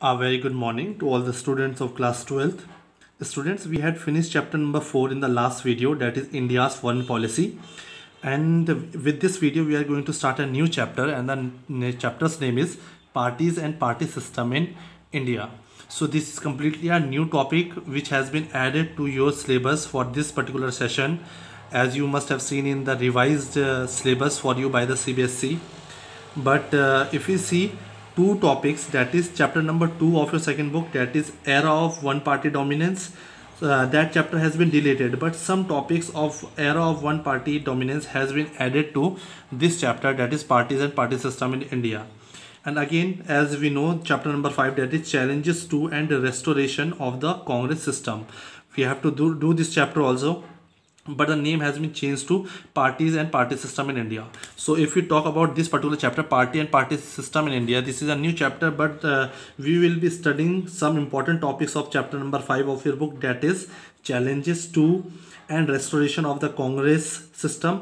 A very good morning to all the students of class 12th. Students, we had finished chapter number 4 in the last video that is India's foreign policy. And with this video, we are going to start a new chapter and the chapter's name is Parties and Party System in India. So this is completely a new topic which has been added to your syllabus for this particular session as you must have seen in the revised uh, syllabus for you by the CBSC. But uh, if you see two topics that is chapter number two of your second book that is era of one party dominance uh, that chapter has been deleted but some topics of era of one party dominance has been added to this chapter that is parties and party system in india and again as we know chapter number 5 that is challenges to and restoration of the congress system we have to do, do this chapter also but the name has been changed to parties and party system in india so if we talk about this particular chapter party and party system in india this is a new chapter but uh, we will be studying some important topics of chapter number 5 of your book that is challenges to and restoration of the congress system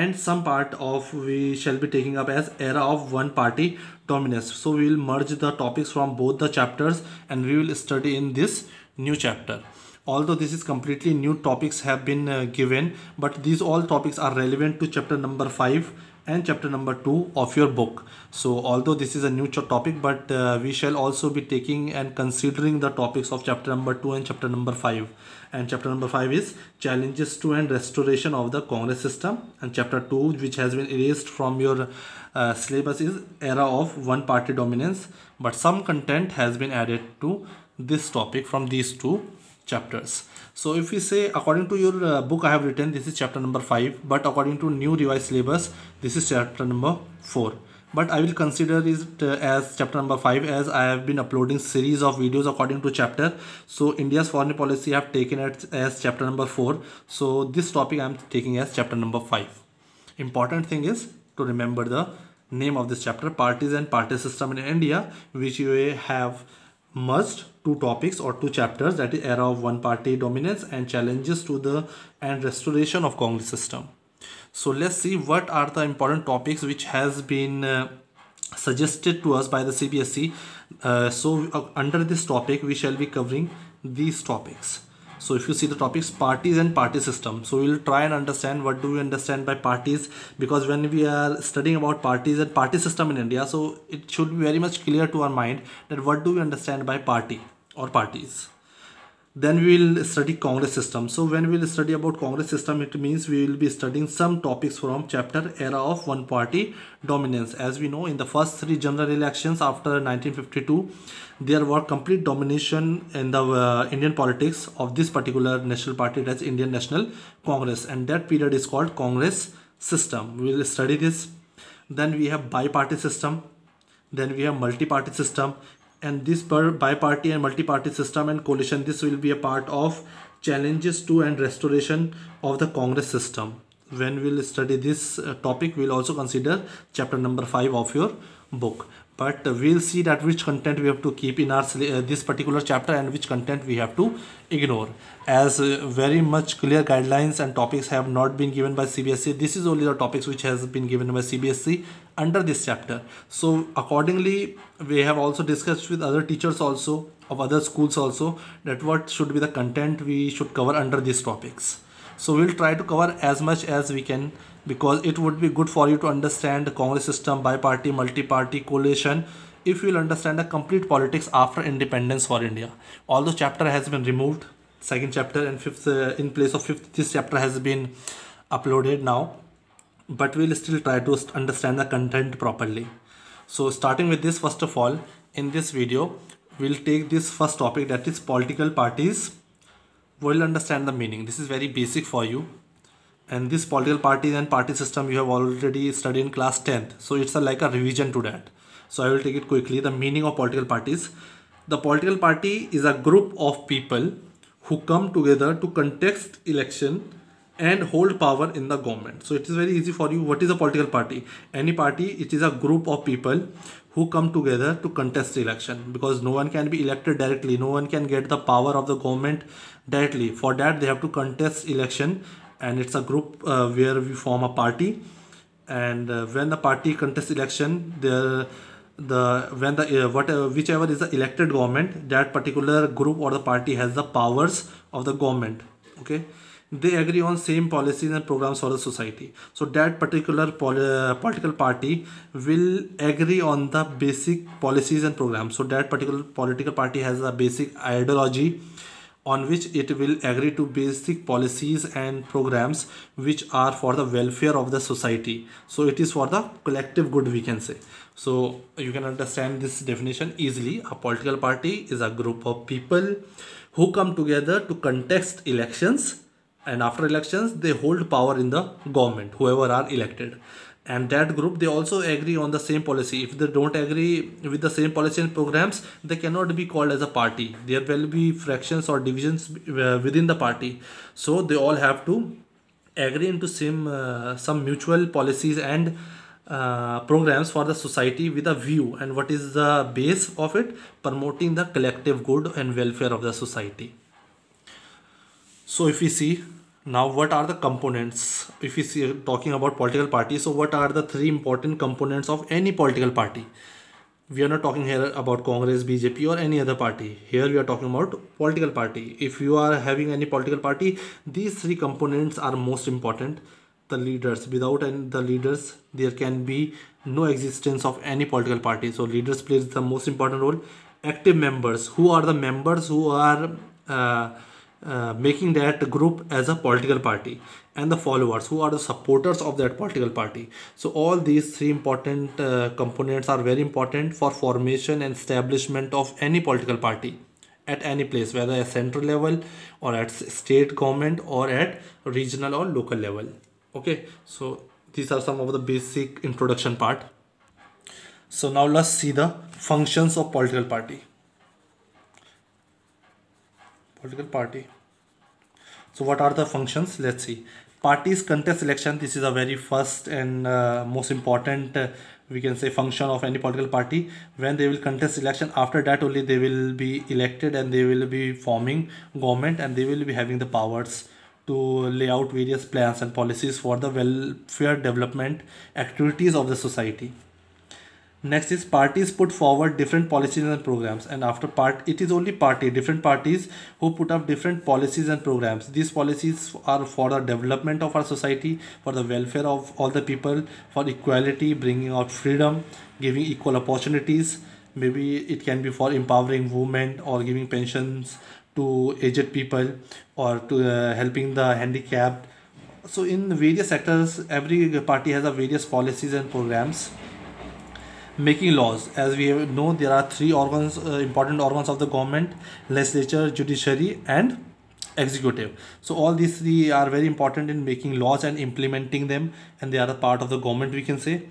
and some part of we shall be taking up as era of one party dominance so we will merge the topics from both the chapters and we will study in this new chapter although this is completely new topics have been uh, given but these all topics are relevant to chapter number 5 and chapter number 2 of your book so although this is a new topic but uh, we shall also be taking and considering the topics of chapter number 2 and chapter number 5 and chapter number 5 is challenges to and restoration of the congress system and chapter 2 which has been erased from your uh, syllabus is era of one party dominance but some content has been added to this topic from these two chapters so if we say according to your uh, book i have written this is chapter number 5 but according to new revised syllabus this is chapter number 4 but i will consider it uh, as chapter number 5 as i have been uploading series of videos according to chapter so india's foreign policy i have taken it as chapter number 4 so this topic i am taking as chapter number 5 important thing is to remember the name of this chapter parties and party system in india which you have merged two topics or two chapters that is era of one party dominance and challenges to the and restoration of congress system so let's see what are the important topics which has been uh, suggested to us by the cbsc uh, so uh, under this topic we shall be covering these topics so if you see the topics parties and party system so we'll try and understand what do we understand by parties because when we are studying about parties and party system in india so it should be very much clear to our mind that what do we understand by party or parties then we will study Congress system. So when we will study about Congress system, it means we will be studying some topics from chapter era of one party dominance. As we know, in the first three general elections after 1952, there were complete domination in the uh, Indian politics of this particular national party that's Indian National Congress. And that period is called Congress system. We will study this. Then we have biparty system. Then we have multi-party system and this bi-party and multi-party system and coalition this will be a part of challenges to and restoration of the congress system when we'll study this uh, topic we'll also consider chapter number 5 of your book but we'll see that which content we have to keep in our uh, this particular chapter and which content we have to ignore as uh, very much clear guidelines and topics have not been given by cbsc this is only the topics which has been given by cbsc under this chapter so accordingly we have also discussed with other teachers also of other schools also that what should be the content we should cover under these topics so we'll try to cover as much as we can because it would be good for you to understand the Congress system, bi-party, multi-party, coalition if you will understand the complete politics after independence for India. Although chapter has been removed, second chapter and fifth uh, in place of fifth, this chapter has been uploaded now but we'll still try to understand the content properly. So starting with this first of all, in this video, we'll take this first topic that is political parties will understand the meaning. This is very basic for you. And this political parties and party system you have already studied in class 10th. So it's a, like a revision to that. So I will take it quickly. The meaning of political parties. The political party is a group of people who come together to contest election and hold power in the government. So it is very easy for you. What is a political party? Any party, it is a group of people who come together to contest election because no one can be elected directly no one can get the power of the government directly for that they have to contest election and it's a group uh, where we form a party and uh, when the party contests election there the when the uh, whatever uh, whichever is the elected government that particular group or the party has the powers of the government okay they agree on same policies and programs for the society so that particular pol uh, political party will agree on the basic policies and programs so that particular political party has a basic ideology on which it will agree to basic policies and programs which are for the welfare of the society so it is for the collective good we can say so you can understand this definition easily a political party is a group of people who come together to contest elections and after elections they hold power in the government whoever are elected and that group they also agree on the same policy if they don't agree with the same policy and programs they cannot be called as a party there will be fractions or divisions uh, within the party so they all have to agree into same uh, some mutual policies and uh, programs for the society with a view and what is the base of it promoting the collective good and welfare of the society so if we see now what are the components if we see talking about political party so what are the three important components of any political party we are not talking here about congress bjp or any other party here we are talking about political party if you are having any political party these three components are most important the leaders without any, the leaders there can be no existence of any political party so leaders plays the most important role active members who are the members who are uh, uh, making that group as a political party and the followers who are the supporters of that political party so all these three important uh, components are very important for formation and establishment of any political party at any place whether at central level or at state government or at regional or local level okay so these are some of the basic introduction part so now let's see the functions of political party political party so what are the functions let's see parties contest election this is a very first and uh, most important uh, we can say function of any political party when they will contest election after that only they will be elected and they will be forming government and they will be having the powers to lay out various plans and policies for the welfare development activities of the society Next is parties put forward different policies and programs and after part it is only party different parties who put up different policies and programs. These policies are for the development of our society, for the welfare of all the people, for equality, bringing out freedom, giving equal opportunities. Maybe it can be for empowering women or giving pensions to aged people or to uh, helping the handicapped. So in various sectors, every party has a various policies and programs making laws as we know there are three organs uh, important organs of the government legislature judiciary and executive so all these three are very important in making laws and implementing them and they are a part of the government we can say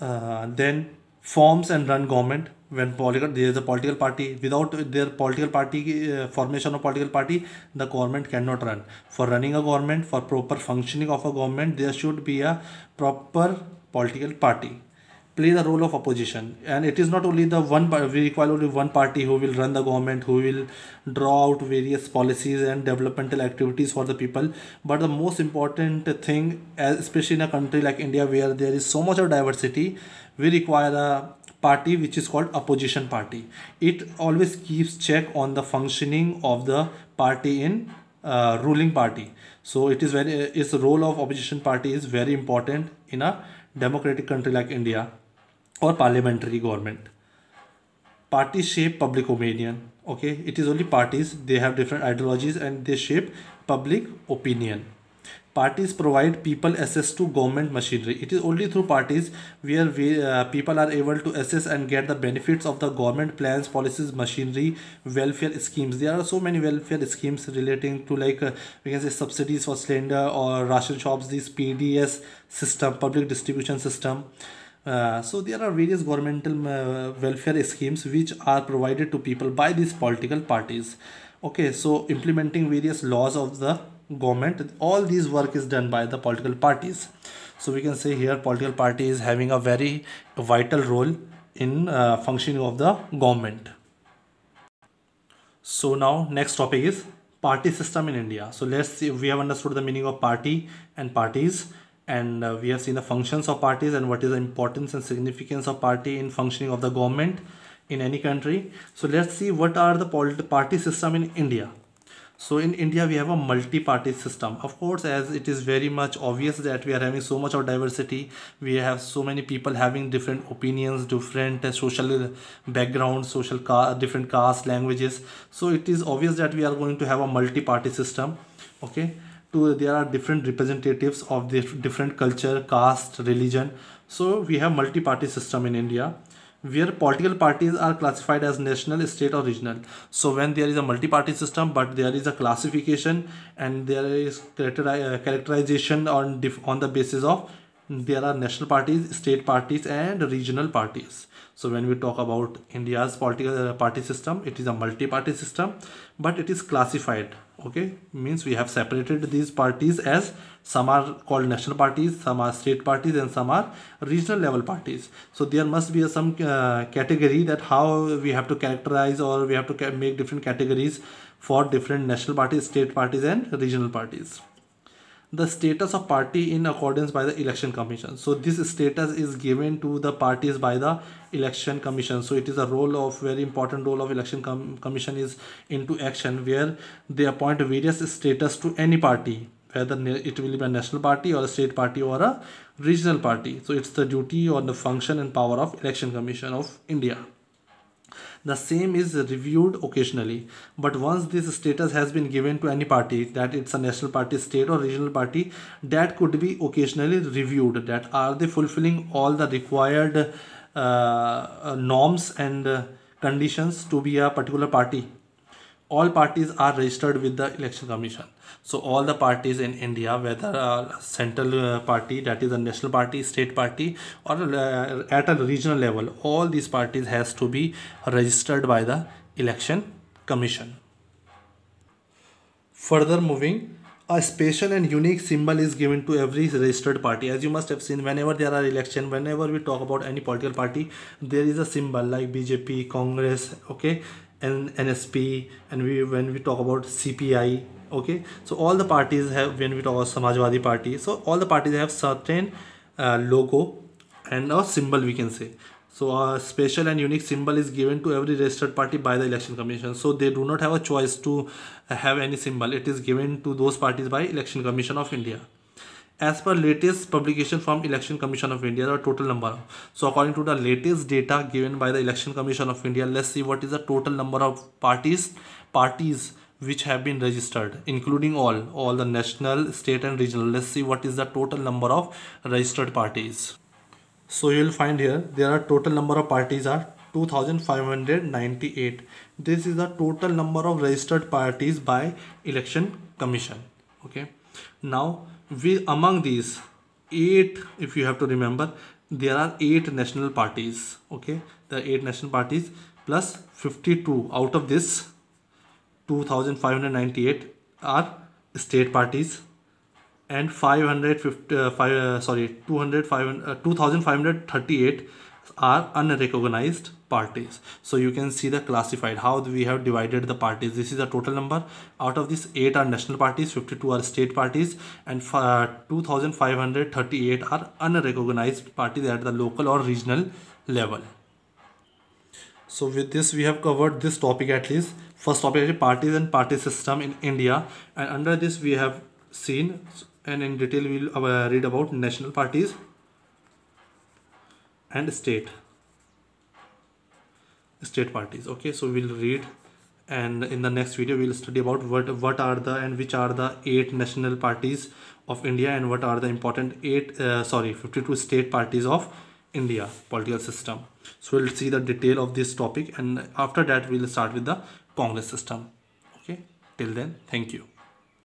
uh, then forms and run government when political there is a political party without their political party uh, formation of political party the government cannot run for running a government for proper functioning of a government there should be a proper political party play the role of opposition and it is not only the one we require only one party who will run the government who will draw out various policies and developmental activities for the people but the most important thing especially in a country like india where there is so much of diversity we require a party which is called opposition party it always keeps check on the functioning of the party in uh, ruling party so it is very uh, its role of opposition party is very important in a democratic country like india or parliamentary government. Parties shape public opinion. Okay, it is only parties, they have different ideologies and they shape public opinion. Parties provide people access to government machinery. It is only through parties where we, uh, people are able to access and get the benefits of the government plans, policies, machinery, welfare schemes. There are so many welfare schemes relating to like uh, we can say subsidies for slender or ration shops, this PDS system, public distribution system. Uh, so there are various governmental uh, welfare schemes which are provided to people by these political parties okay so implementing various laws of the government all these work is done by the political parties so we can say here political party is having a very vital role in uh, functioning of the government so now next topic is party system in india so let's see we have understood the meaning of party and parties and uh, we have seen the functions of parties and what is the importance and significance of party in functioning of the government in any country so let's see what are the party system in india so in india we have a multi-party system of course as it is very much obvious that we are having so much of diversity we have so many people having different opinions different uh, social uh, backgrounds social ca different caste languages so it is obvious that we are going to have a multi-party system okay to there are different representatives of the different culture caste religion so we have multi-party system in india where political parties are classified as national state or regional so when there is a multi-party system but there is a classification and there is uh, characterization on on the basis of there are national parties state parties and regional parties so when we talk about India's political uh, party system, it is a multi-party system, but it is classified. Okay, means we have separated these parties as some are called national parties, some are state parties, and some are regional level parties. So there must be a, some uh, category that how we have to characterize or we have to make different categories for different national parties, state parties, and regional parties the status of party in accordance by the election commission so this status is given to the parties by the election commission so it is a role of very important role of election com commission is into action where they appoint various status to any party whether it will be a national party or a state party or a regional party so it's the duty or the function and power of election commission of india the same is reviewed occasionally but once this status has been given to any party that it's a national party state or regional party that could be occasionally reviewed that are they fulfilling all the required uh, uh norms and uh, conditions to be a particular party all parties are registered with the election commission so all the parties in india whether a central uh, party that is the national party state party or uh, at a regional level all these parties has to be registered by the election commission further moving a special and unique symbol is given to every registered party as you must have seen whenever there are election whenever we talk about any political party there is a symbol like bjp congress okay and NSP and we when we talk about CPI okay so all the parties have when we talk about Samajwadi party so all the parties have certain uh, logo and a symbol we can say so a special and unique symbol is given to every registered party by the election commission so they do not have a choice to uh, have any symbol it is given to those parties by election commission of India as per latest publication from election commission of india the total number so according to the latest data given by the election commission of india let's see what is the total number of parties parties which have been registered including all all the national state and regional let's see what is the total number of registered parties so you will find here there are total number of parties are 2598 this is the total number of registered parties by election commission okay now we, among these eight, if you have to remember, there are eight national parties. Okay, there are eight national parties plus 52 out of this 2598 are state parties and 550 uh, five, uh, sorry 200 uh, 2538 are unrecognized parties. So you can see the classified, how we have divided the parties. This is the total number. Out of this, 8 are national parties, 52 are state parties, and uh, 2538 are unrecognized parties at the local or regional level. So with this, we have covered this topic at least. First topic is parties and party system in India. And under this, we have seen and in detail we'll uh, read about national parties and state state parties okay so we'll read and in the next video we'll study about what what are the and which are the eight national parties of india and what are the important eight uh, sorry 52 state parties of india political system so we'll see the detail of this topic and after that we'll start with the congress system okay till then thank you